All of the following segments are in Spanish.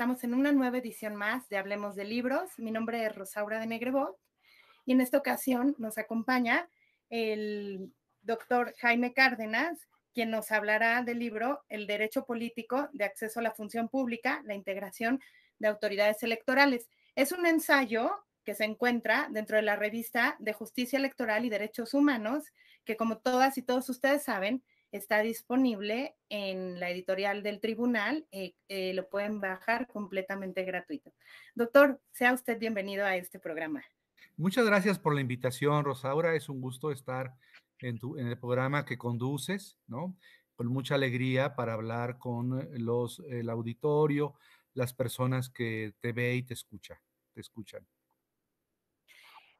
Estamos en una nueva edición más de Hablemos de Libros. Mi nombre es Rosaura de Negrebot y en esta ocasión nos acompaña el doctor Jaime Cárdenas, quien nos hablará del libro El Derecho Político de Acceso a la Función Pública, la Integración de Autoridades Electorales. Es un ensayo que se encuentra dentro de la revista de Justicia Electoral y Derechos Humanos, que como todas y todos ustedes saben, está disponible en la editorial del tribunal, eh, eh, lo pueden bajar completamente gratuito. Doctor, sea usted bienvenido a este programa. Muchas gracias por la invitación, Rosaura. Es un gusto estar en, el programa que conduces, ¿no? Con mucha alegría para hablar con eh, los, el auditorio, las personas que te ve y te escucha, te escuchan.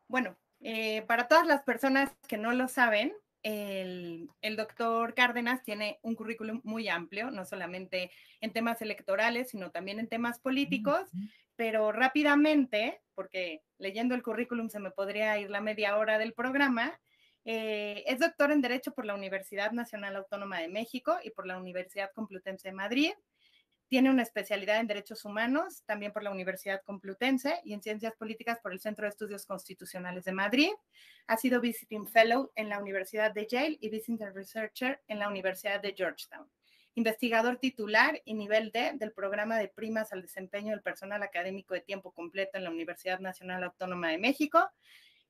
Bueno, eh, para todas las personas que no lo saben, el, doctor Cárdenas tiene un currículum muy amplio, no solamente en temas electorales, sino también en temas políticos, pero rápidamente, porque leyendo el currículum se me podría ir la media hora del programa, eh, es doctor en Derecho por la Universidad Nacional Autónoma de México y por la Universidad Complutense de Madrid. Tiene una especialidad en Derechos Humanos, también por la Universidad Complutense, y en Ciencias Políticas por el Centro de Estudios Constitucionales de Madrid. Ha sido Visiting Fellow en la Universidad de Yale y Visiting Researcher en la Universidad de Georgetown investigador titular y nivel D del programa de primas al desempeño del personal académico de tiempo completo en la Universidad Nacional Autónoma de México,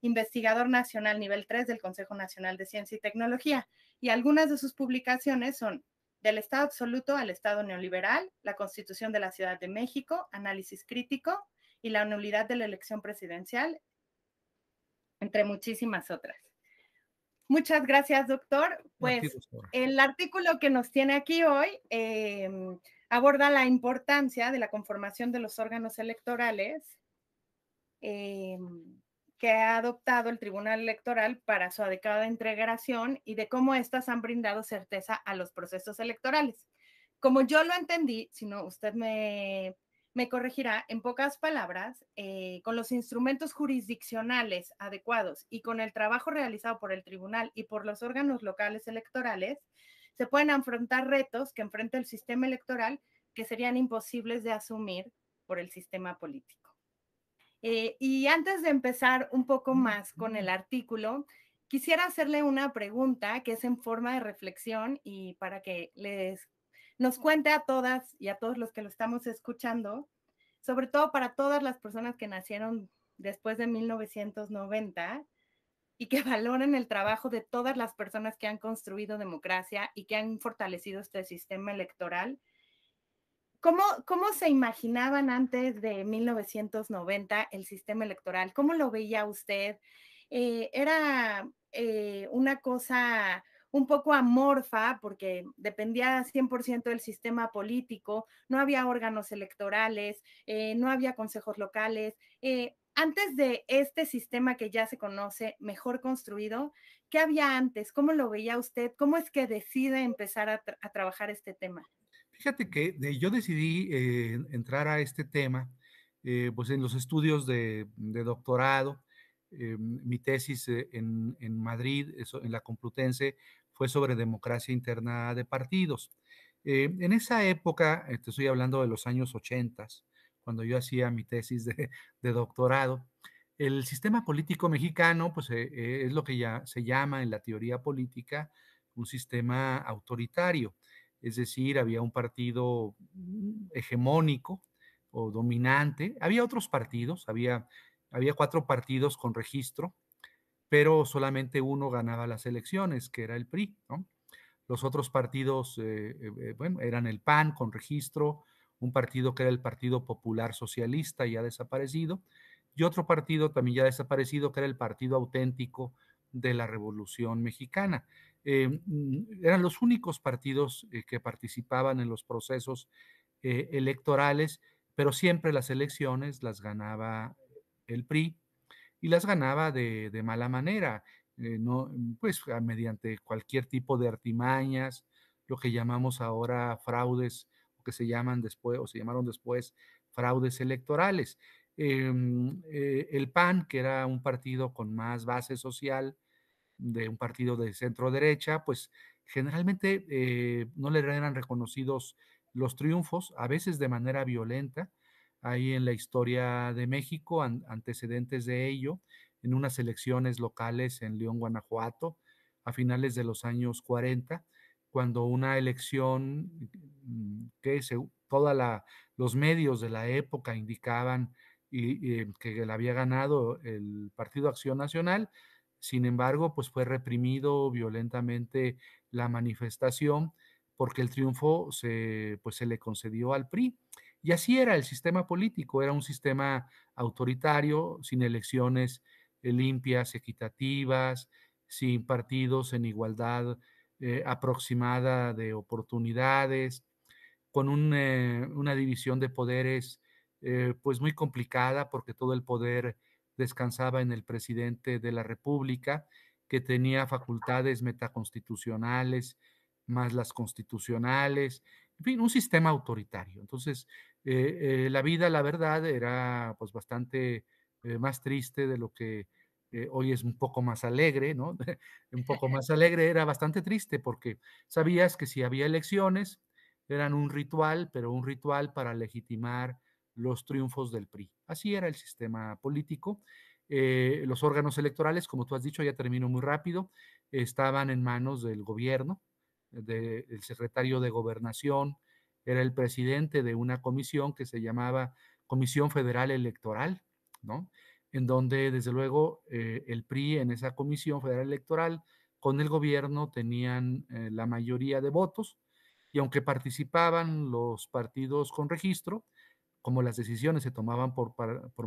investigador nacional nivel 3 del Consejo Nacional de Ciencia y Tecnología. Y algunas de sus publicaciones son del Estado absoluto al Estado neoliberal, la Constitución de la Ciudad de México, análisis crítico y la nulidad de la elección presidencial, entre muchísimas otras. Muchas gracias, doctor. Pues el artículo que nos tiene aquí hoy em, aborda la importancia de la conformación de los órganos electorales. Em, que ha adoptado el Tribunal Electoral para su adecuada integración y de cómo éstas han brindado certeza a los procesos electorales. Como yo lo entendí, si no usted me, corregirá, en pocas palabras, eh, con los instrumentos jurisdiccionales adecuados y con el trabajo realizado por el tribunal y por los órganos locales electorales, se pueden afrontar retos que enfrenta el sistema electoral que serían imposibles de asumir por el sistema político. Eh, y antes de empezar un poco más con el artículo, quisiera hacerle una pregunta que es en forma de reflexión y para que les, nos cuente a todas y a todos los que lo estamos escuchando, sobre todo para todas las personas que nacieron después de 1990 y que valoren el trabajo de todas las personas que han construido democracia y que han fortalecido este sistema electoral ¿Cómo, se imaginaban antes de 1990 el sistema electoral? ¿Cómo lo veía usted? Eh, ¿Era eh, una cosa un poco amorfa porque dependía 100% del sistema político, no había órganos electorales, eh, no había consejos locales. antes de este sistema que ya se conoce mejor construido, ¿qué había antes? ¿Cómo lo veía usted? ¿Cómo es que decide empezar a trabajar este tema? Fíjate que yo decidí eh, entrar a este tema, eh, pues en los estudios de, doctorado, eh, mi tesis en, Madrid, en la Complutense, fue sobre democracia interna de partidos. en esa época, te estoy hablando de los años 80, cuando yo hacía mi tesis de, de doctorado, el sistema político mexicano, pues es lo que ya se llama en la teoría política un sistema autoritario es decir, había un partido mm, hegemónico o dominante, había otros partidos, había, había cuatro partidos con registro, pero solamente uno ganaba las elecciones, que era el PRI, Los otros partidos, eh, eh, eh, bueno, eran el PAN con registro, un partido que era el Partido Popular Socialista, ya desaparecido, y otro partido también ya desaparecido, que era el Partido Auténtico de la Revolución Mexicana. Eh, mm, eran los únicos partidos eh, que participaban en los procesos eh, electorales, pero siempre las elecciones las ganaba el PRI y las ganaba de, mala manera, mm, pues mediante cualquier tipo de artimañas, lo que llamamos ahora fraudes, o que se llaman después, o se llamaron después fraudes electorales. Em, el PAN, que era un partido con más base social, de un partido de centro derecha, pues generalmente eh, no le eran reconocidos los triunfos, a veces de manera violenta. ahí en la historia de México antecedentes de ello, en unas elecciones locales en León, Guanajuato, a finales de los años 40, cuando una elección que todos los medios de la época indicaban y, que la había ganado el Partido Acción Nacional, sin embargo, pues fue reprimido violentamente la manifestación porque el triunfo se, pues se le concedió al PRI. Y así era el sistema político, era un sistema autoritario, sin elecciones eh, limpias, equitativas, sin partidos en igualdad eh, aproximada de oportunidades, con eh, una división de poderes pues muy complicada porque todo el poder descansaba en el presidente de la República, que tenía facultades metaconstitucionales, más las constitucionales, en fin, un sistema autoritario. Entonces, eh, eh, la vida, la verdad, era pues bastante eh, más triste de lo que hoy es un poco más alegre, ¿no? un poco más alegre, era bastante triste porque sabías que si había elecciones, eran un ritual, pero un ritual para legitimar los triunfos del PRI. Así era el sistema político. Eh, los órganos electorales, como tú has dicho, ya termino muy rápido, estaban en manos del gobierno, del secretario de gobernación, era el presidente de una comisión que se llamaba Comisión Federal Electoral, ¿no? En donde, desde luego, eh, el PRI en esa Comisión Federal Electoral con el gobierno tenían eh, la mayoría de votos y aunque participaban los partidos con registro, como las decisiones se tomaban por,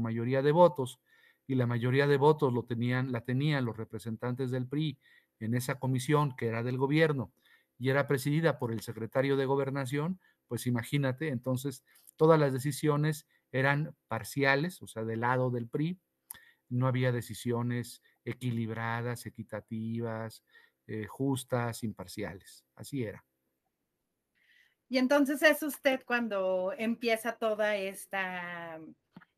mayoría de votos, y la mayoría de votos lo tenían, la tenían los representantes del PRI en esa comisión que era del gobierno y era presidida por el secretario de gobernación, pues imagínate, entonces todas las decisiones eran parciales, o sea, del lado del PRI, no había decisiones equilibradas, equitativas, eh, justas, imparciales, así era. Y entonces es usted cuando empieza toda esta,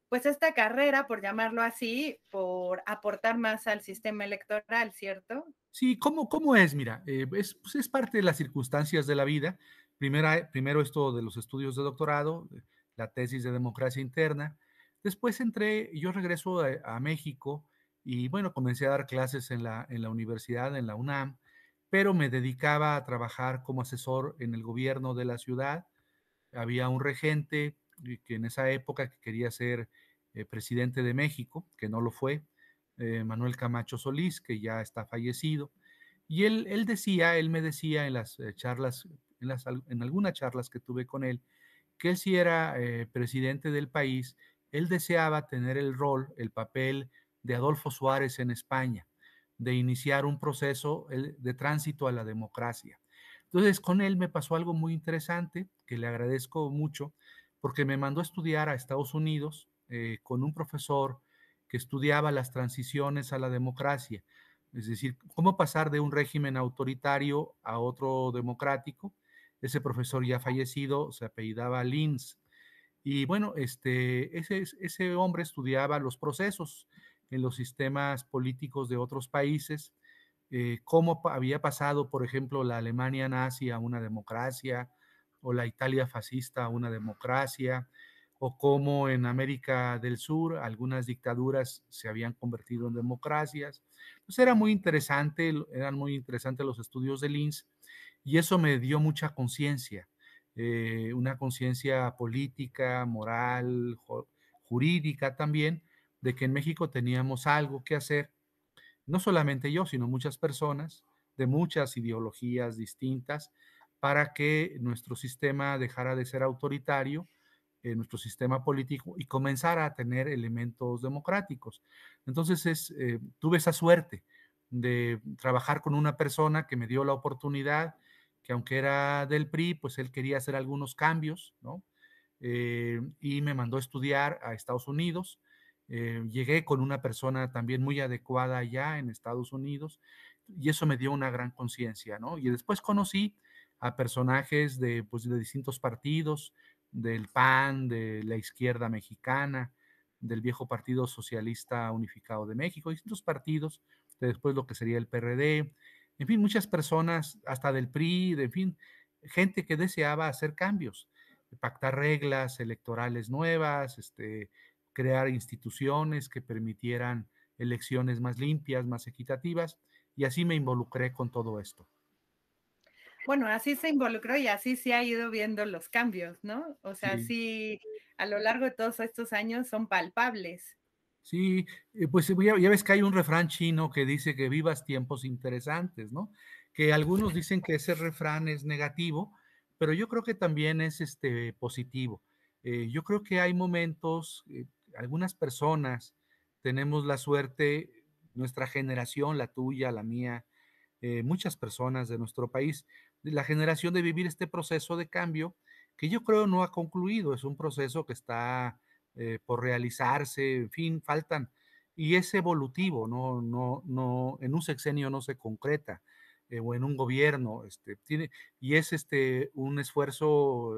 pues esta carrera, por llamarlo así, por aportar más al sistema electoral, ¿cierto? Sí, ¿cómo, cómo es? Mira, eh, pues, es, parte de las circunstancias de la vida. Primera, primero esto de los estudios de doctorado, eh, la tesis de democracia interna. Después entré, yo regreso a, eh, a México y bueno, comencé a dar clases en la, en la universidad, en la UNAM pero me dedicaba a trabajar como asesor en el gobierno de la ciudad. Había un regente que en esa época quería ser eh, presidente de México, que no lo fue, eh, Manuel Camacho Solís, que ya está fallecido. Y él, decía, él me decía en las eh, charlas, en, en algunas charlas que tuve con él, que si era presidente del país, él deseaba tener el rol, el papel de Adolfo Suárez en España de iniciar un proceso eh, de tránsito a la democracia. Entonces, con él me pasó algo muy interesante, que le agradezco mucho, porque me mandó a estudiar a Estados Unidos eh, con un profesor que estudiaba las transiciones a la democracia, es decir, cómo pasar de un régimen autoritario a otro democrático. Ese profesor ya fallecido se apellidaba Linz. Y bueno, este, ese, ese hombre estudiaba los procesos en los sistemas políticos de otros países, eh, cómo había pasado, por ejemplo, la Alemania nazi a una democracia o la Italia fascista a una democracia, o cómo en América del Sur algunas dictaduras se habían convertido en democracias. Entonces era muy interesante, eran muy interesantes los estudios de Linz y eso me dio mucha conciencia, eh, una conciencia política, moral, jurídica también, de que en México teníamos algo que hacer, no solamente yo, sino muchas personas de muchas ideologías distintas, para que nuestro sistema dejara de ser autoritario, eh, nuestro sistema político, y comenzara a tener elementos democráticos. Entonces es, eh, tuve esa suerte de trabajar con una persona que me dio la oportunidad, que aunque era del PRI, pues él quería hacer algunos cambios, ¿no? Eh, y me mandó a estudiar a Estados Unidos. Eh, llegué con una persona también muy adecuada allá en Estados Unidos y eso me dio una gran conciencia, ¿no? Y después conocí a personajes de, pues, distintos partidos, del PAN, de la izquierda mexicana, del viejo Partido Socialista Unificado de México, distintos partidos, después lo que sería el PRD, en fin, muchas personas, hasta del PRI, en fin, gente que deseaba hacer cambios, pactar reglas electorales nuevas, este, crear instituciones que permitieran elecciones más limpias, más equitativas, y así me involucré con todo esto. Bueno, así se involucró y así se ha ido viendo los cambios, ¿no? O sea, sí, a lo largo de todos estos años son palpables. Sí, eh, pues ya, ves que hay un refrán chino que dice que vivas tiempos interesantes, ¿no? Que algunos dicen que ese refrán es negativo, pero yo creo que también es este positivo. Eh, yo creo que hay momentos, eh, algunas personas tenemos la suerte, nuestra generación, la tuya, la mía, eh, muchas personas de nuestro país, la generación de vivir este proceso de cambio que yo creo no ha concluido, es un proceso que está eh, por realizarse, en fin, faltan, y es evolutivo, no, no, no, en un sexenio no se concreta, eh, o en un gobierno, este, tiene, y es este, un esfuerzo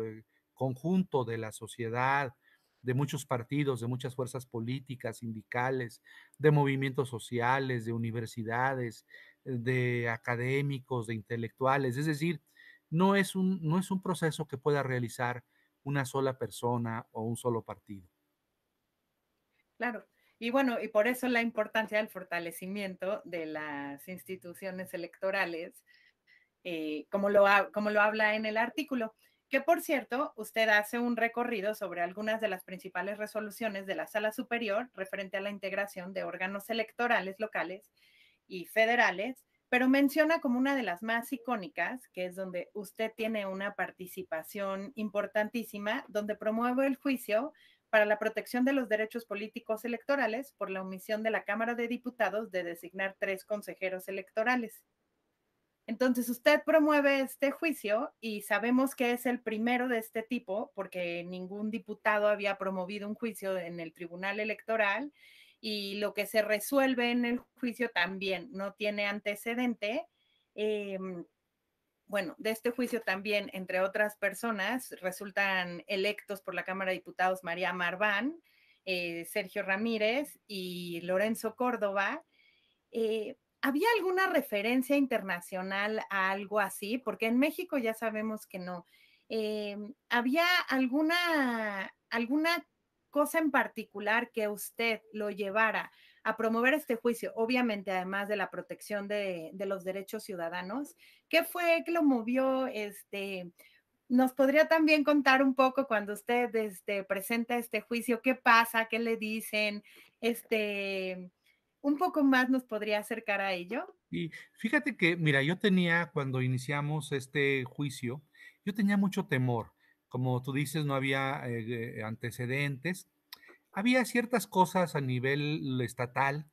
conjunto de la sociedad, de muchos partidos, de muchas fuerzas políticas, sindicales, de movimientos sociales, de universidades, de académicos, de intelectuales. Es decir, no es un, no es un proceso que pueda realizar una sola persona o un solo partido. Claro. Y bueno, y por eso la importancia del fortalecimiento de las instituciones electorales, eh, como, lo como lo habla en el artículo que por cierto, usted hace un recorrido sobre algunas de las principales resoluciones de la Sala Superior referente a la integración de órganos electorales locales y federales, pero menciona como una de las más icónicas, que es donde usted tiene una participación importantísima, donde promueve el juicio para la protección de los derechos políticos electorales por la omisión de la Cámara de Diputados de designar tres consejeros electorales. Entonces usted promueve este juicio y sabemos que es el primero de este tipo porque ningún diputado había promovido un juicio en el Tribunal Electoral y lo que se resuelve en el juicio también no tiene antecedente. Em, bueno, de este juicio también, entre otras personas, resultan electos por la Cámara de Diputados María Marván, eh, Sergio Ramírez y Lorenzo Córdoba. Eh, ¿Había alguna referencia internacional a algo así? Porque en México ya sabemos que no. Eh, ¿Había alguna, alguna cosa en particular que usted lo llevara a promover este juicio, obviamente además de la protección de, los derechos ciudadanos? ¿Qué fue que lo movió? Este, ¿Nos podría también contar un poco cuando usted este, presenta este juicio? ¿Qué pasa? ¿Qué le dicen? Este, un poco más nos podría acercar a ello? Y fíjate que, mira, yo tenía cuando iniciamos este juicio, yo tenía mucho temor. Como tú dices, no había eh, antecedentes. Había ciertas cosas a nivel estatal.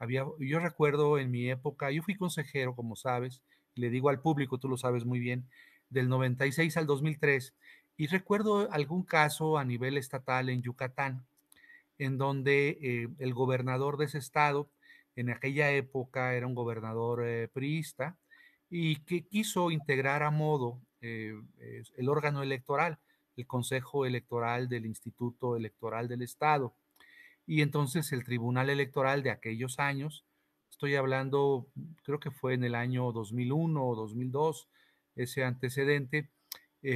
Había, yo recuerdo en mi época, yo fui consejero, como sabes, le digo al público, tú lo sabes muy bien, del 96 al 2003, y recuerdo algún caso a nivel estatal en Yucatán, en donde eh, el gobernador de ese estado en aquella época era un gobernador eh, priista y que quiso integrar a modo eh, eh, el órgano electoral, el Consejo Electoral del Instituto Electoral del Estado. Y entonces el Tribunal Electoral de aquellos años, estoy hablando, creo que fue en el año 2001 o 2002, ese antecedente,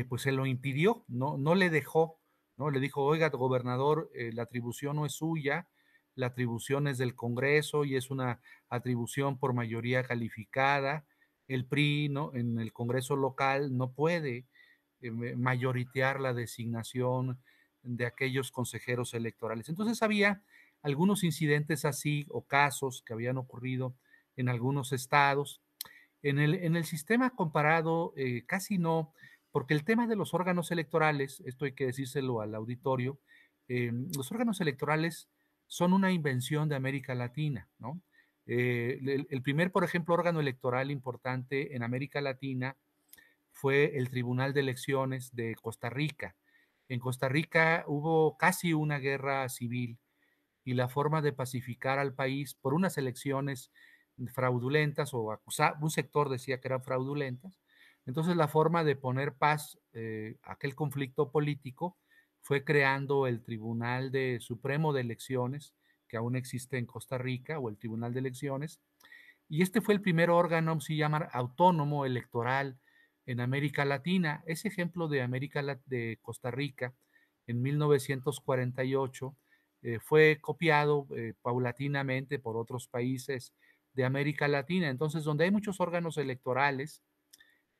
pues se lo impidió, no, no le dejó, no le dijo, oiga, gobernador, la atribución no es suya, la atribución es del Congreso y es una atribución por mayoría calificada. El PRI ¿no? en el Congreso local no puede eh, mayoritear la designación de aquellos consejeros electorales. Entonces había algunos incidentes así o casos que habían ocurrido en algunos estados. En el, en el sistema comparado eh, casi no, porque el tema de los órganos electorales, esto hay que decírselo al auditorio, eh, los órganos electorales son una invención de América Latina, ¿no? Eh, el, primer, por ejemplo, órgano electoral importante en América Latina fue el Tribunal de Elecciones de Costa Rica. En Costa Rica hubo casi una guerra civil y la forma de pacificar al país por unas elecciones fraudulentas o acusa, un sector decía que eran fraudulentas. Entonces la forma de poner paz a eh, aquel conflicto político fue creando el Tribunal de Supremo de Elecciones, que aún existe en Costa Rica, o el Tribunal de Elecciones, y este fue el primer órgano, se llamar, autónomo electoral en América Latina. Ese ejemplo de América de Costa Rica en 1948 eh, fue copiado eh, paulatinamente por otros países de América Latina. Entonces, donde hay muchos órganos electorales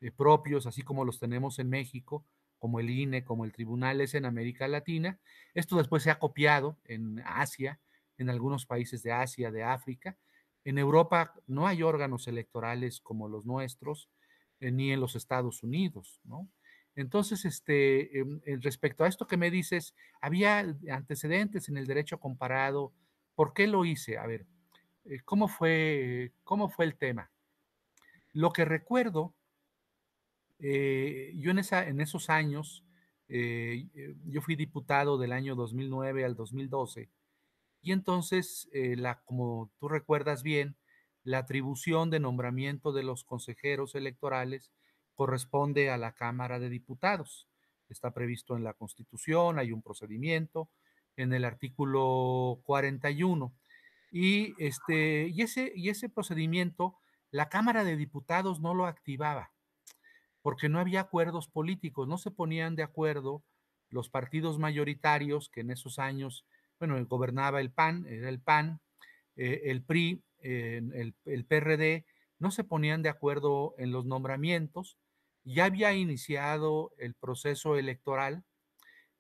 eh, propios, así como los tenemos en México, como el INE, como el Tribunal, es en América Latina. Esto después se ha copiado en Asia, en algunos países de Asia, de África. En Europa no hay órganos electorales como los nuestros, eh, ni en los Estados Unidos, ¿no? Entonces, este, em, respecto a esto que me dices, había antecedentes en el derecho comparado. ¿Por qué lo hice? A ver, eh, ¿cómo, fue, ¿cómo fue el tema? Lo que recuerdo eh, yo en, esa, en esos años, eh, eh, yo fui diputado del año 2009 al 2012, y entonces, la, como tú recuerdas bien, la atribución de nombramiento de los consejeros electorales corresponde a la Cámara de Diputados. Está previsto en la Constitución, hay un procedimiento en el artículo 41. Y, este, y, ese, y ese procedimiento, la Cámara de Diputados no lo activaba porque no había acuerdos políticos, no se ponían de acuerdo los partidos mayoritarios que en esos años, bueno, gobernaba el PAN, era el PAN, eh, el PRI, el, el, PRD, no se ponían de acuerdo en los nombramientos, ya había iniciado el proceso electoral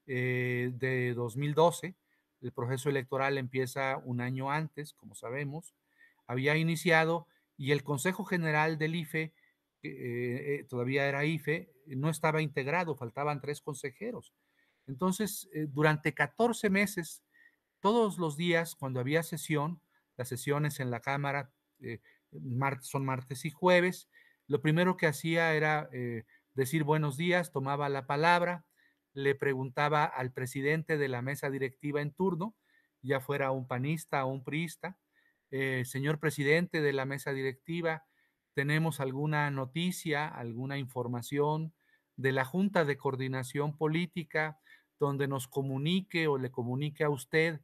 eh, de 2012, el proceso electoral empieza un año antes, como sabemos, había iniciado y el Consejo General del IFE eh, eh, todavía era IFE, no estaba integrado, faltaban tres consejeros. Entonces, eh, durante 14 meses, todos los días, cuando había sesión, las sesiones en la Cámara son martes y jueves, lo primero que hacía era decir buenos días, tomaba la palabra, le preguntaba al presidente de la mesa directiva en turno, ya fuera un panista o un priista, señor presidente de la mesa directiva, tenemos alguna noticia, alguna información de la Junta de Coordinación Política, donde nos comunique o le comunique a usted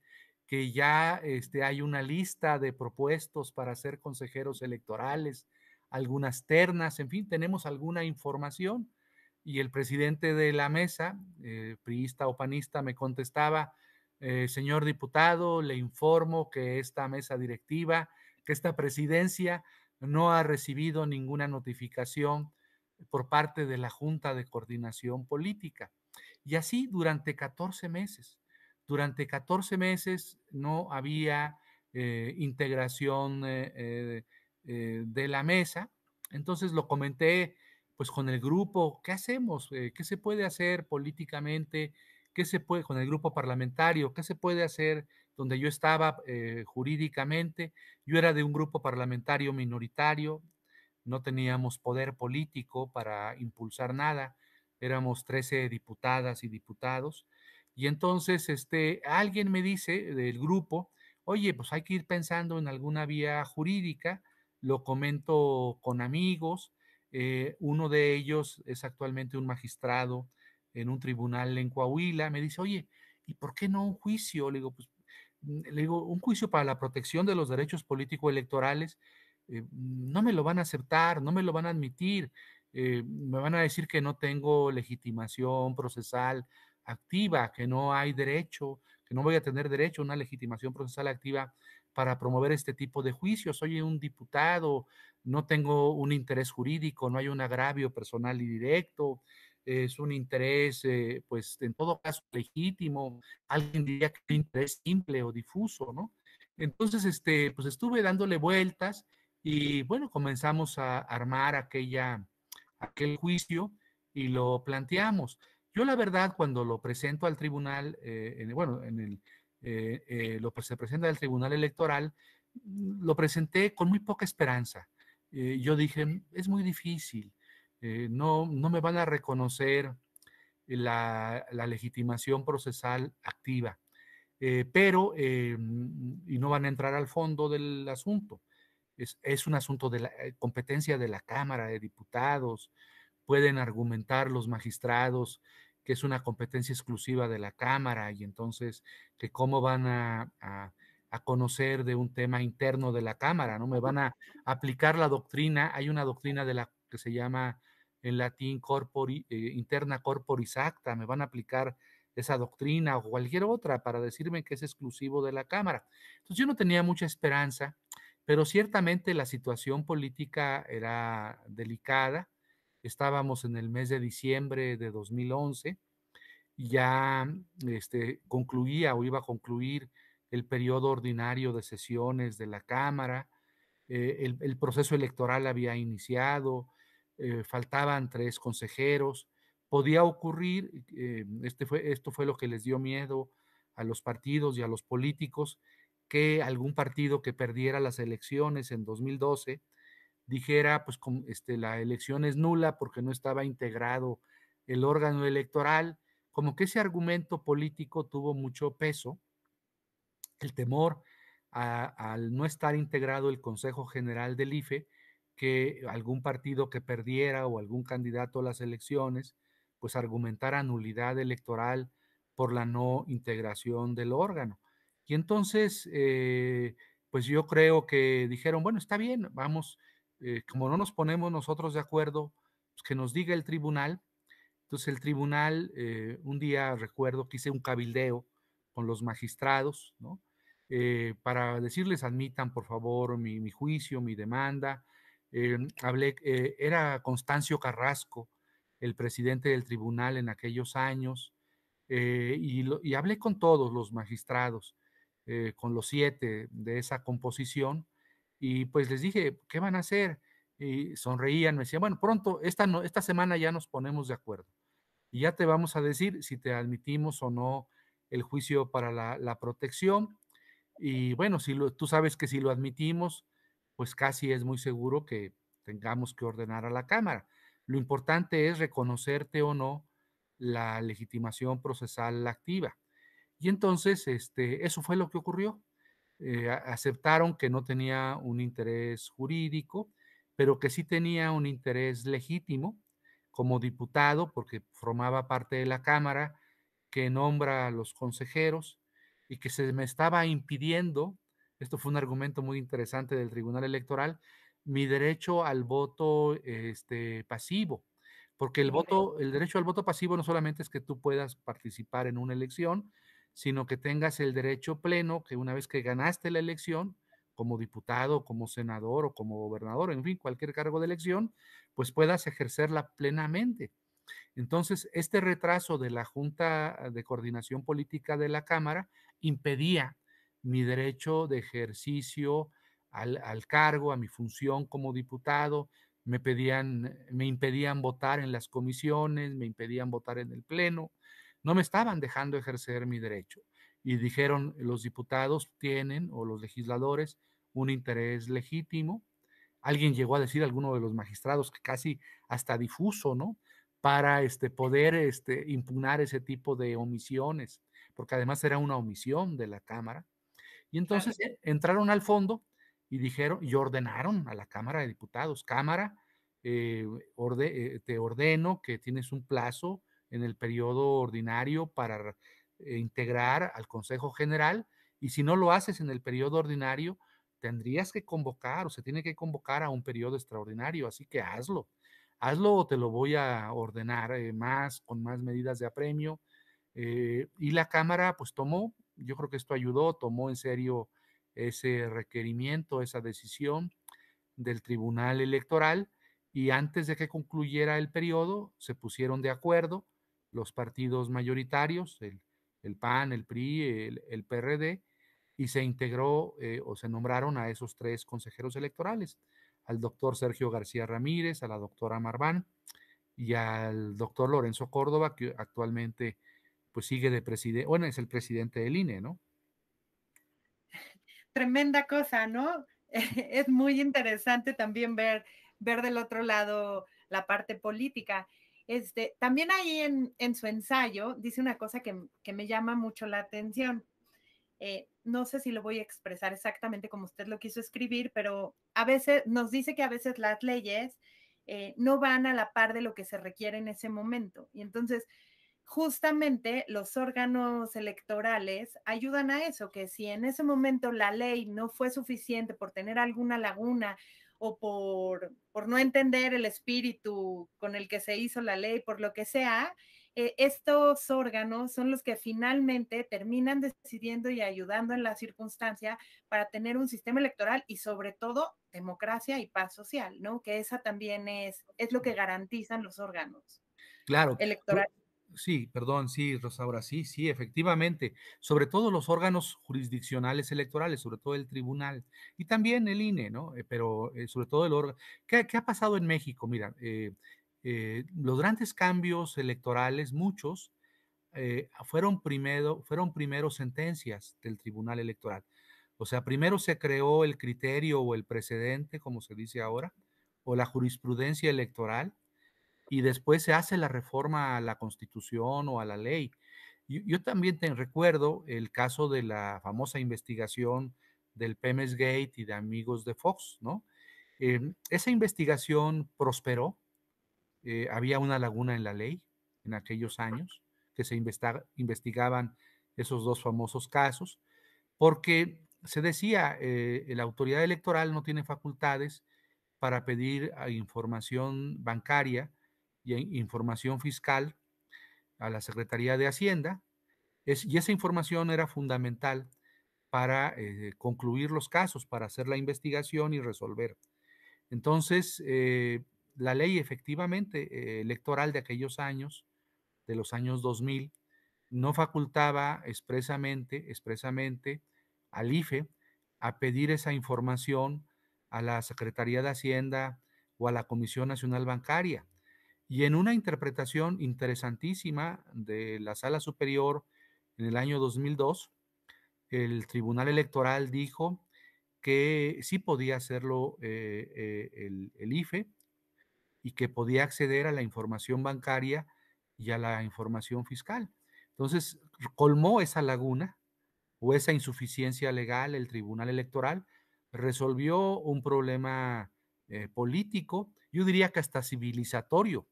que ya este, hay una lista de propuestos para ser consejeros electorales, algunas ternas, en fin, tenemos alguna información. Y el presidente de la mesa, eh, priista o panista, me contestaba, eh, señor diputado, le informo que esta mesa directiva, que esta presidencia no ha recibido ninguna notificación por parte de la Junta de Coordinación Política. Y así durante 14 meses. Durante 14 meses no había eh, integración eh, eh, de la mesa. Entonces lo comenté pues con el grupo, ¿qué hacemos? ¿Qué se puede hacer políticamente? ¿Qué se puede con el grupo parlamentario? ¿Qué se puede hacer donde yo estaba eh, jurídicamente. Yo era de un grupo parlamentario minoritario, no teníamos poder político para impulsar nada, éramos 13 diputadas y diputados. Y entonces este, alguien me dice del grupo, oye, pues hay que ir pensando en alguna vía jurídica, lo comento con amigos, eh, uno de ellos es actualmente un magistrado en un tribunal en Coahuila, me dice, oye, ¿y por qué no un juicio? Le digo, pues Mm, le digo, un juicio para la protección de los derechos políticos electorales eh, no me lo van a aceptar, no me lo van a admitir, eh, me van a decir que no tengo legitimación procesal activa, que no hay derecho, que no voy a tener derecho a una legitimación procesal activa para promover este tipo de juicios. Soy un diputado, no tengo un interés jurídico, no hay un agravio personal y directo, es un interés, eh, pues en todo caso legítimo, alguien diría que es interés simple o difuso, ¿no? Entonces, este, pues estuve dándole vueltas y bueno, comenzamos a armar aquella, aquel juicio y lo planteamos. Yo la verdad, cuando lo presento al tribunal, eh, bueno, en el, eh, lo que se presenta al tribunal electoral, lo presenté con muy poca esperanza. yo dije, mm, es muy difícil, eh, no, no me van a reconocer la, legitimación procesal activa, eh, pero, eh, y no van a entrar al fondo del asunto. Es, un asunto de la competencia de la Cámara de Diputados, pueden argumentar los magistrados que es una competencia exclusiva de la Cámara y entonces que cómo van a, conocer de un tema interno de la Cámara, ¿no? Me van a aplicar la doctrina, hay una doctrina de la que se llama en latín corpori, eh, interna corporis acta, me van a aplicar esa doctrina o cualquier otra para decirme que es exclusivo de la Cámara. Entonces yo no tenía mucha esperanza, pero ciertamente la situación política era delicada. Estábamos en el mes de diciembre de 2011, ya este, concluía o iba a concluir el periodo ordinario de sesiones de la Cámara, eh, el proceso electoral había iniciado, eh, faltaban tres consejeros, podía ocurrir, eh, este fue, esto fue lo que les dio miedo a los partidos y a los políticos, que algún partido que perdiera las elecciones en 2012 dijera, pues este, la elección es nula porque no estaba integrado el órgano electoral, como que ese argumento político tuvo mucho peso, el temor al no estar integrado el Consejo General del IFE, que algún partido que perdiera o algún candidato a las elecciones, pues argumentara nulidad electoral por la no integración del órgano. Y entonces, eh, pues yo creo que dijeron, bueno, está bien, vamos, eh, como no nos ponemos nosotros de acuerdo, pues, que nos diga el tribunal. Entonces el tribunal, eh, un día recuerdo que hice un cabildeo con los magistrados, ¿no? para decirles admitan por favor mi, juicio, mi demanda, eh, hablé, eh, era Constancio Carrasco, el presidente del tribunal en aquellos años, eh, y, hablé con todos los magistrados, con los siete de esa composición, y pues les dije, ¿qué van a hacer? Y sonreían, me decían, bueno, pronto, esta, esta semana ya nos ponemos de acuerdo, y ya te vamos a decir si te admitimos o no el juicio para la, protección, y bueno, si tú sabes que si lo admitimos, pues casi es muy seguro que tengamos que ordenar a la Cámara. Lo importante es reconocerte o no la legitimación procesal activa. Y entonces, este, eso fue lo que ocurrió. Eh, aceptaron que no tenía un interés jurídico, pero que sí tenía un interés legítimo como diputado, porque formaba parte de la Cámara que nombra a los consejeros y que se me estaba impidiendo esto fue un argumento muy interesante del Tribunal Electoral, mi derecho al voto este, pasivo, porque el voto, el derecho al voto pasivo no solamente es que tú puedas participar en una elección, sino que tengas el derecho pleno que una vez que ganaste la elección, como diputado, como senador o como gobernador, en fin, cualquier cargo de elección, pues puedas ejercerla plenamente. Entonces, este retraso de la Junta de Coordinación Política de la Cámara impedía mi derecho de ejercicio al, cargo, a mi función como diputado, me pedían, me impedían votar en las comisiones, me impedían votar en el pleno, no me estaban dejando ejercer mi derecho. Y dijeron, los diputados tienen, o los legisladores, un interés legítimo. Alguien llegó a decir, alguno de los magistrados, que casi hasta difuso, ¿no? Para este, poder este, impugnar ese tipo de omisiones, porque además era una omisión de la Cámara y entonces entraron al fondo y dijeron y ordenaron a la Cámara de Diputados, Cámara, eh, eh, te ordeno que tienes un plazo en el periodo ordinario para e, integrar al Consejo General y si no lo haces en el periodo ordinario, tendrías que convocar o se tiene que convocar a un periodo extraordinario, así que hazlo. Hazlo o te lo voy a ordenar eh, más, con más medidas de apremio. y la Cámara pues tomó yo creo que esto ayudó, tomó en serio ese requerimiento, esa decisión del Tribunal Electoral y antes de que concluyera el periodo se pusieron de acuerdo los partidos mayoritarios, el, PAN, el PRI, el, el, PRD, y se integró eh, o se nombraron a esos tres consejeros electorales, al doctor Sergio García Ramírez, a la doctora Marván y al doctor Lorenzo Córdoba, que actualmente pues sigue de presidente, bueno, es el presidente del INE, ¿no? Tremenda cosa, ¿no? es muy interesante también ver, ver del otro lado la parte política. Este, también ahí en, en su ensayo dice una cosa que, que me llama mucho la atención. Eh, no sé si lo voy a expresar exactamente como usted lo quiso escribir, pero a veces nos dice que a veces las leyes eh, no van a la par de lo que se requiere en ese momento. Y entonces justamente los órganos electorales ayudan a eso, que si en ese momento la ley no fue suficiente por tener alguna laguna o por, no entender el espíritu con el que se hizo la ley, por lo que sea, eh, estos órganos son los que finalmente terminan decidiendo y ayudando en la circunstancia para tener un sistema electoral y sobre todo democracia y paz social, ¿no? Que esa también es, es lo que garantizan los órganos. Claro. Electorales Sí, perdón, sí, Rosaura, sí, sí, efectivamente, sobre todo los órganos jurisdiccionales electorales, sobre todo el tribunal y también el INE, ¿no? Eh, pero eh, sobre todo el órgano. ¿Qué, ha pasado en México? Mira, eh, los grandes cambios electorales, muchos, fueron, primero, fueron primero sentencias del tribunal electoral. O sea, primero se creó el criterio o el precedente, como se dice ahora, o la jurisprudencia electoral y después se hace la reforma a la constitución o a la ley. Yo, también te recuerdo el caso de la famosa investigación del Pemes Gate y de amigos de Fox, ¿no? Em, esa investigación prosperó. Eh, había una laguna en la ley en aquellos años que se investigaban esos dos famosos casos, porque se decía, eh, la autoridad electoral no tiene facultades para pedir ah, información bancaria y información fiscal a la Secretaría de Hacienda, y esa información era fundamental para eh, concluir los casos, para hacer la investigación y resolver. Entonces, eh, la ley efectivamente eh, electoral de aquellos años, de los años 2000, no facultaba expresamente, expresamente al IFE a pedir esa información a la Secretaría de Hacienda o a la Comisión Nacional Bancaria. Y en una interpretación interesantísima de la Sala Superior en el año 2002, el Tribunal Electoral dijo que sí podía hacerlo eh, eh, el, IFE y que podía acceder a la información bancaria y a la información fiscal. Entonces, colmó esa laguna o esa insuficiencia legal el Tribunal Electoral, resolvió un problema eh, político, yo diría que hasta civilizatorio,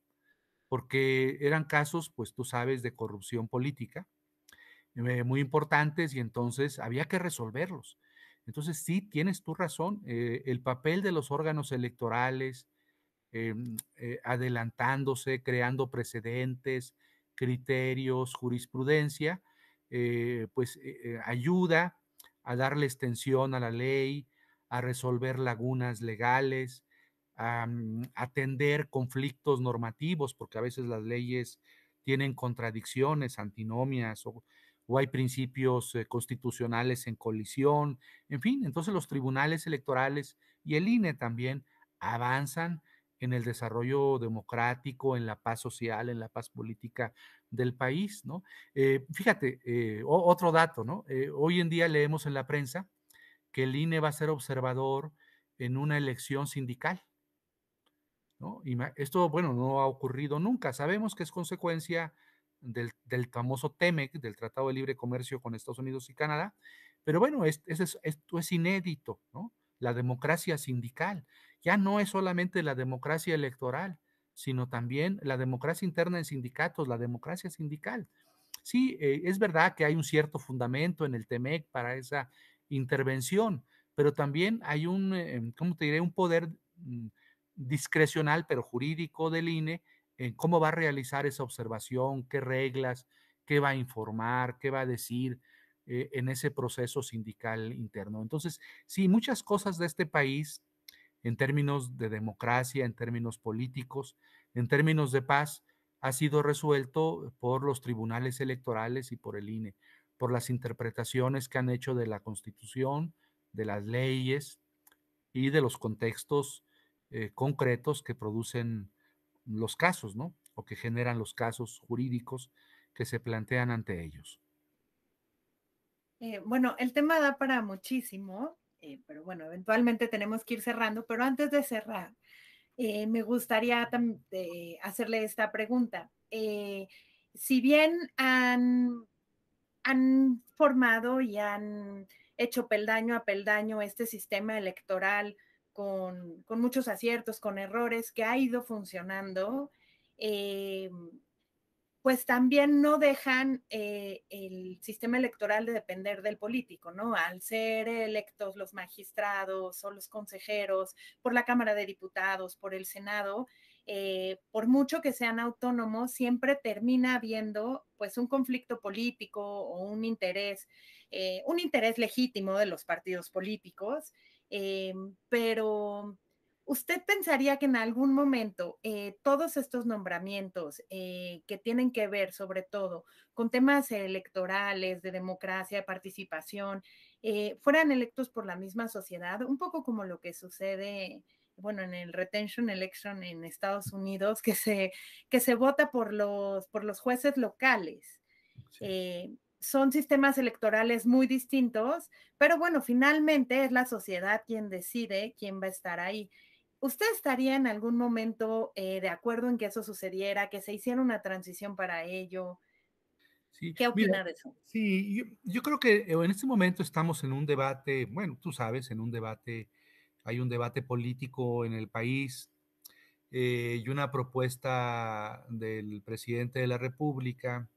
porque eran casos, pues tú sabes, de corrupción política, eh, muy importantes y entonces había que resolverlos. Entonces sí, tienes tu razón, eh, el papel de los órganos electorales, eh, adelantándose, creando precedentes, criterios, jurisprudencia, pues ayuda a darle extensión a la ley, a resolver lagunas legales, atender conflictos normativos, porque a veces las leyes tienen contradicciones, antinomias o, hay principios eh, constitucionales en colisión, en fin, entonces los tribunales electorales y el INE también avanzan en el desarrollo democrático, en la paz social, en la paz política del país, ¿no? Eh, fíjate, eh, otro dato, ¿no? hoy en día leemos en la prensa que el INE va a ser observador en una elección sindical. Y esto, bueno, no ha ocurrido nunca. Sabemos que es consecuencia del, del famoso TEMEC, del Tratado de Libre Comercio con Estados Unidos y Canadá, pero bueno, esto es inédito, ¿no? La democracia sindical ya no es solamente la democracia electoral, sino también la democracia interna en sindicatos, la democracia sindical. Sí, eh, es verdad que hay un cierto fundamento en el TEMEC para esa intervención, pero también hay un, em, ¿cómo te diré?, un poder mm, discrecional, pero jurídico del INE, en cómo va a realizar esa observación, qué reglas, qué va a informar, qué va a decir eh, en ese proceso sindical interno. Entonces, sí, muchas cosas de este país, en términos de democracia, en términos políticos, en términos de paz, ha sido resuelto por los tribunales electorales y por el INE, por las interpretaciones que han hecho de la Constitución, de las leyes y de los contextos eh, concretos que producen los casos, ¿no? O que generan los casos jurídicos que se plantean ante ellos. Eh, bueno, el tema da para muchísimo, eh, pero bueno, eventualmente tenemos que ir cerrando, pero antes de cerrar, me gustaría hacerle esta pregunta. si bien han, han formado y han hecho peldaño a peldaño este sistema electoral, con, muchos aciertos, con errores, que ha ido funcionando, eh, pues también no dejan eh, el sistema electoral de depender del político, ¿no? Al ser electos los magistrados o los consejeros por la Cámara de Diputados, por el Senado, eh, por mucho que sean autónomos, siempre termina habiendo pues un conflicto político o un interés, un interés legítimo de los partidos políticos eh, pero ¿usted pensaría que en algún momento eh, todos estos nombramientos eh, que tienen que ver sobre todo con temas electorales, de democracia, participación, fueran electos por la misma sociedad? Un poco como lo que sucede. Bueno, en el retention election en Estados Unidos, que se, que se vota por los, por los jueces locales. Sí son sistemas electorales muy distintos, pero bueno, finalmente es la sociedad quien decide quién va a estar ahí. ¿Usted estaría en algún momento eh, de acuerdo en que eso sucediera, que se hiciera una transición para ello? Sí, ¿Qué opina de eso? Sí, yo, creo que eh, en este momento estamos en un debate, bueno, tú sabes, en un debate, hay un debate político en el país eh, y una propuesta del presidente de la República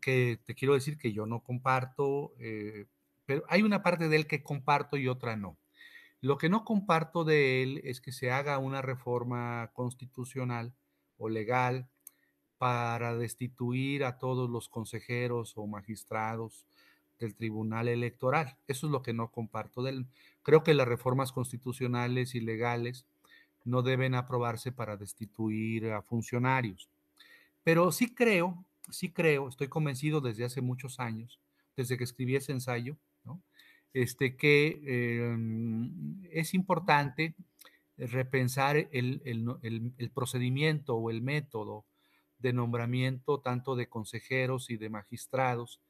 que te quiero decir que yo no comparto, eh, pero hay una parte de él que comparto y otra no. Lo que no comparto de él es que se haga una reforma constitucional o legal para destituir a todos los consejeros o magistrados del Tribunal Electoral. Eso es lo que no comparto de él. Creo que las reformas constitucionales y legales no deben aprobarse para destituir a funcionarios. Pero sí creo sí creo, estoy convencido desde hace muchos años, desde que escribí ese ensayo, este, que em, es importante repensar el, procedimiento o el método de nombramiento tanto de consejeros y de magistrados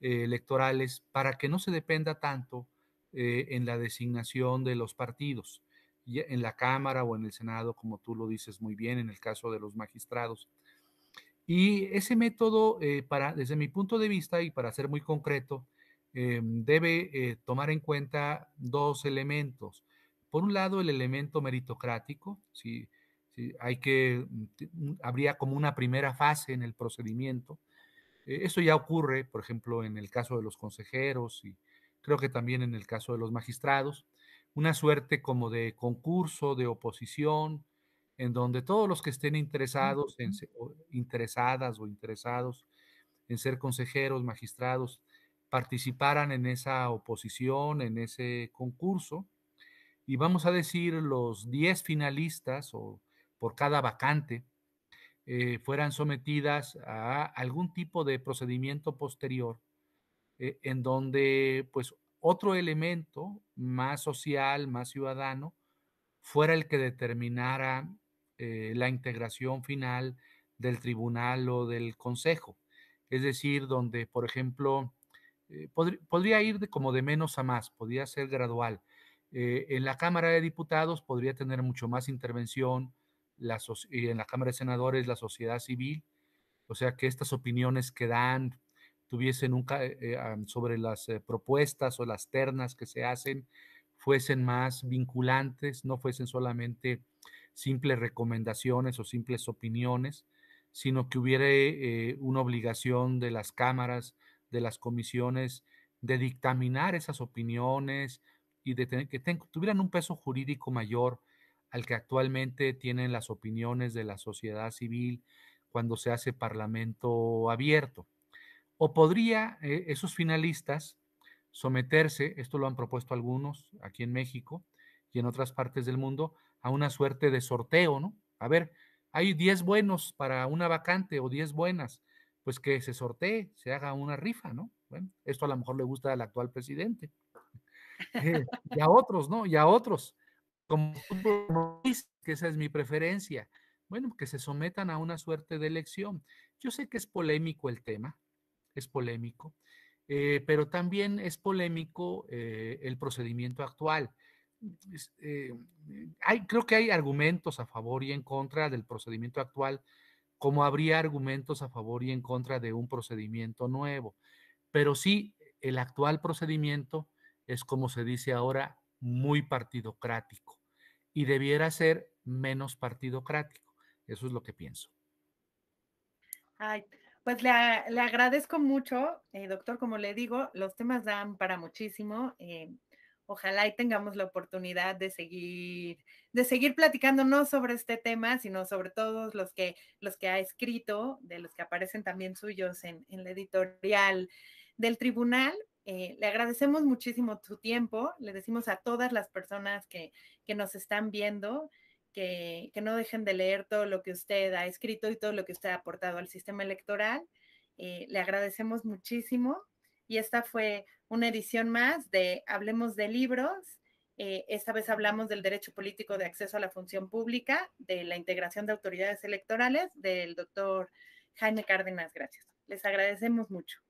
eh, electorales para que no se dependa tanto eh, en la designación de los partidos, en la Cámara o en el Senado, como tú lo dices muy bien, en el caso de los magistrados y ese método, eh, para, desde mi punto de vista y para ser muy concreto, em, debe eh, tomar en cuenta dos elementos. Por un lado, el elemento meritocrático, si hay que, mm, habría como una primera fase en el procedimiento. Eh, eso ya ocurre, por ejemplo, en el caso de los consejeros y creo que también en el caso de los magistrados, una suerte como de concurso, de oposición, en donde todos los que estén interesados, interesadas o interesados en ser consejeros, magistrados, participaran en esa oposición, en ese concurso. Y vamos a decir los 10 finalistas o por cada vacante eh, fueran sometidas a algún tipo de procedimiento posterior eh, en donde pues otro elemento más social, más ciudadano, fuera el que determinara eh, la integración final del tribunal o del consejo. Es decir, donde, por ejemplo, eh, podría ir de, como de menos a más, podría ser gradual. Eh, en la Cámara de Diputados podría tener mucho más intervención, la y en la Cámara de Senadores la sociedad civil, o sea, que estas opiniones que dan tuviesen un sobre las propuestas o las ternas que se hacen fuesen más vinculantes, no fuesen solamente simples recomendaciones o simples opiniones, sino que hubiera eh, una obligación de las cámaras, de las comisiones, de dictaminar esas opiniones y de tener, que tuvieran un peso jurídico mayor al que actualmente tienen las opiniones de la sociedad civil cuando se hace parlamento abierto. O podría eh, esos finalistas someterse, esto lo han propuesto algunos aquí en México y en otras partes del mundo, a una suerte de sorteo, ¿no? A ver, hay 10 buenos para una vacante o 10 buenas, pues que se sortee, se haga una rifa, ¿no? Bueno, esto a lo mejor le gusta al actual presidente. Eh, y a otros, ¿no? Y a otros. Como que esa es mi preferencia. Bueno, que se sometan a una suerte de elección. Yo sé que es polémico el tema, es polémico, eh, pero también es polémico eh, el procedimiento actual. Eh, eh, hay, creo que hay argumentos a favor y en contra del procedimiento actual, como habría argumentos a favor y en contra de un procedimiento nuevo. Pero sí, el actual procedimiento es, como se dice ahora, muy partidocrático y debiera ser menos partidocrático. Eso es lo que pienso. pues le, agradezco mucho, eh, doctor. Como le digo, los temas dan para muchísimo ojalá y tengamos la oportunidad de seguir, de seguir platicando no sobre este tema, sino sobre todos los que, los que ha escrito, de los que aparecen también suyos en, la editorial del tribunal, eh, le agradecemos muchísimo su tiempo, le decimos a todas las personas que, que nos están viendo que, no dejen de leer todo lo que usted ha escrito y todo lo que usted ha aportado al sistema electoral. Eh, le agradecemos muchísimo y esta fue una edición más de Hablemos de Libros. Eh, esta vez hablamos del derecho político de acceso a la función pública, de la integración de autoridades electorales, del doctor Jaime Cárdenas. Gracias. Les agradecemos mucho.